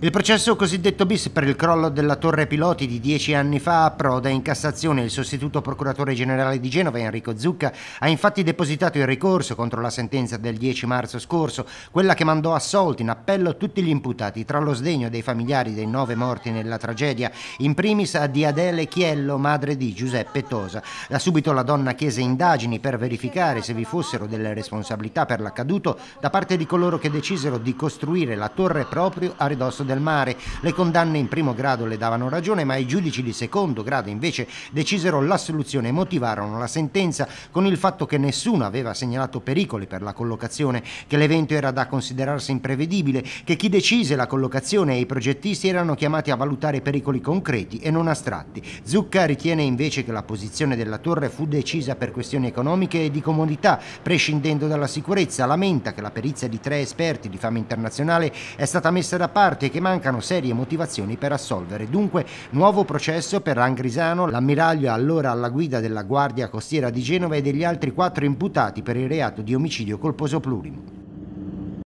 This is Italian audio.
Il processo cosiddetto bis per il crollo della torre piloti di dieci anni fa approda in Cassazione. Il sostituto procuratore generale di Genova, Enrico Zucca, ha infatti depositato il ricorso contro la sentenza del 10 marzo scorso, quella che mandò assolti in appello tutti gli imputati, tra lo sdegno dei familiari dei nove morti nella tragedia, in primis a Diadele Chiello, madre di Giuseppe Tosa. Da subito la donna chiese indagini per verificare se vi fossero delle responsabilità per l'accaduto da parte di coloro che decisero di costruire la torre proprio a ridosso del mare. Le condanne in primo grado le davano ragione, ma i giudici di secondo grado invece decisero l'assoluzione e motivarono la sentenza con il fatto che nessuno aveva segnalato pericoli per la collocazione, che l'evento era da considerarsi imprevedibile, che chi decise la collocazione e i progettisti erano chiamati a valutare pericoli concreti e non astratti. Zucca ritiene invece che la posizione della torre fu decisa per questioni economiche e di comodità, prescindendo dalla sicurezza. Lamenta che la perizia di tre esperti di fama internazionale è stata messa da parte e che che mancano serie motivazioni per assolvere. Dunque, nuovo processo per Angrisano, l'ammiraglio allora alla guida della Guardia Costiera di Genova e degli altri quattro imputati per il reato di omicidio colposo plurimo.